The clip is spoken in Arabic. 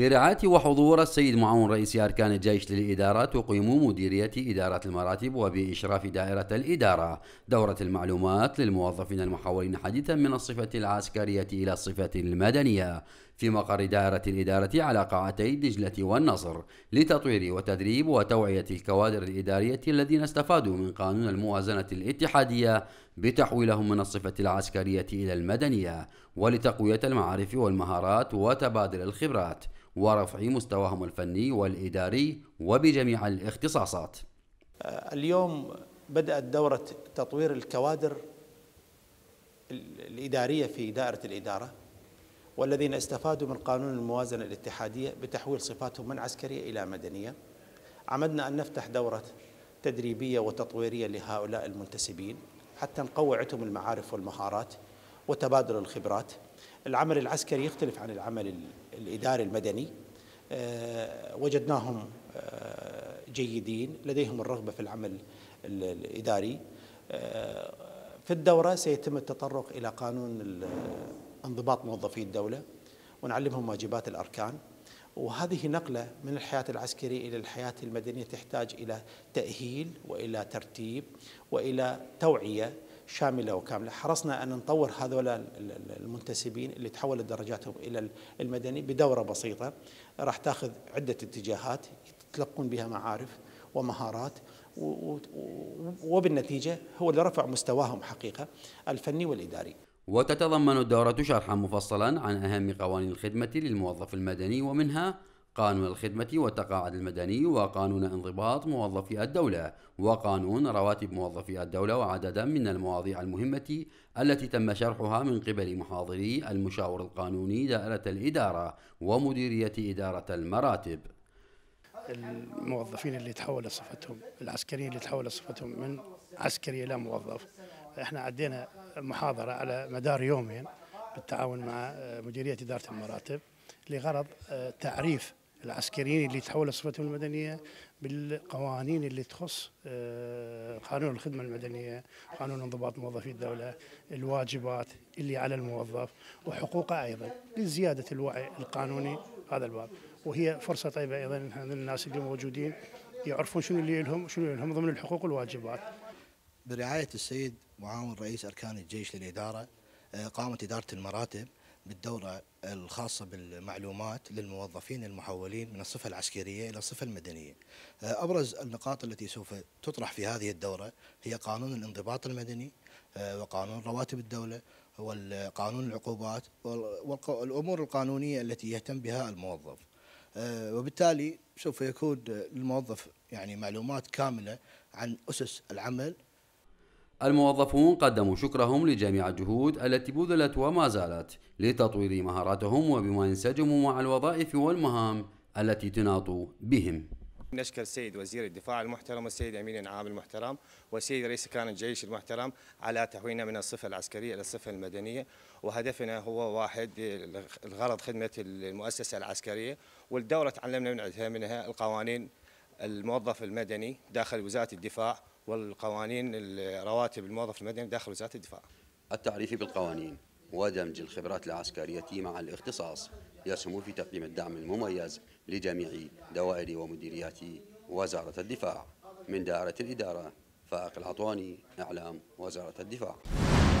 برعاية وحضور السيد معاون رئيس أركان الجيش للإدارات تقيم مديرية إدارة المراتب وبإشراف دائرة الإدارة دورة المعلومات للموظفين المحولين حديثا من الصفة العسكرية إلى الصفة المدنية في مقر دائرة الإدارة على قاعتي دجلة والنصر لتطوير وتدريب وتوعية الكوادر الإدارية الذين استفادوا من قانون الموازنة الاتحادية بتحويلهم من الصفة العسكرية إلى المدنية ولتقوية المعارف والمهارات وتبادل الخبرات ورفع مستواهم الفني والإداري وبجميع الاختصاصات آه، اليوم بدأت دورة تطوير الكوادر الإدارية في دائرة الإدارة والذين استفادوا من قانون الموازنة الاتحادية بتحويل صفاتهم من عسكرية إلى مدنية عمدنا أن نفتح دورة تدريبية وتطويرية لهؤلاء المنتسبين حتى نقوي عندهم المعارف والمهارات وتبادل الخبرات العمل العسكري يختلف عن العمل الإداري المدني آه، وجدناهم آه، جيدين لديهم الرغبة في العمل الإداري آه، في الدورة سيتم التطرق إلى قانون انضباط موظفي الدولة ونعلمهم واجبات الأركان وهذه نقلة من الحياة العسكرية إلى الحياة المدنية تحتاج إلى تأهيل وإلى ترتيب وإلى توعية شاملة وكاملة حرصنا أن نطور هذول المنتسبين اللي تحولت درجاتهم إلى المدني بدورة بسيطة راح تأخذ عدة اتجاهات يتلقون بها معارف ومهارات وبالنتيجة هو اللي رفع مستواهم حقيقة الفني والإداري وتتضمن الدورة شرحا مفصلا عن أهم قوانين الخدمة للموظف المدني ومنها قانون الخدمة والتقاعد المدني وقانون انضباط موظفي الدولة وقانون رواتب موظفي الدولة وعددا من المواضيع المهمة التي تم شرحها من قبل محاضري المشاور القانوني دائرة الإدارة ومديرية إدارة المراتب الموظفين اللي تحولت صفتهم العسكريين اللي تحولت صفتهم من عسكري إلى موظف احنا عدينا محاضرة على مدار يومين بالتعاون مع آه، مديرية إدارة المراتب لغرض آه، تعريف العسكريين اللي تحولوا صفتهم المدنية بالقوانين اللي تخص آه، قانون الخدمة المدنية قانون انضباط موظفي الدولة الواجبات اللي على الموظف وحقوقه أيضا لزيادة الوعي القانوني هذا الباب وهي فرصة طيبة أيضا للناس اللي موجودين يعرفون شنو اللي لهم شنو اللي لهم ضمن الحقوق والواجبات برعاية السيد معاون رئيس أركان الجيش للإدارة آه، قامت إدارة المراتب بالدورة الخاصة بالمعلومات للموظفين المحولين من الصفة العسكرية إلى الصفة المدنية آه، أبرز النقاط التي سوف تطرح في هذه الدورة هي قانون الانضباط المدني آه، وقانون رواتب الدولة والقانون العقوبات والأمور القانونية التي يهتم بها الموظف وبالتالي سوف يكون للموظف يعني معلومات كاملة عن أسس العمل الموظفون قدموا شكرهم لجميع الجهود التي بذلت وما زالت لتطوير مهاراتهم وبما ينسجم مع الوظائف والمهام التي تناط بهم نشكر السيد وزير الدفاع المحترم والسيد امين العام المحترم والسيد رئيس كان الجيش المحترم على تحويلنا من الصفه العسكريه الى الصفه المدنيه وهدفنا هو واحد الغرض خدمه المؤسسه العسكريه والدوره تعلمنا من عندها منها القوانين الموظف المدني داخل وزاره الدفاع والقوانين رواتب الموظف المدني داخل وزاره الدفاع. التعريف بالقوانين ودمج الخبرات العسكريه مع الاختصاص يسهم في تقديم الدعم المميز لجميع دوائر ومديريات وزاره الدفاع من دائره الاداره فائق العطواني اعلام وزاره الدفاع.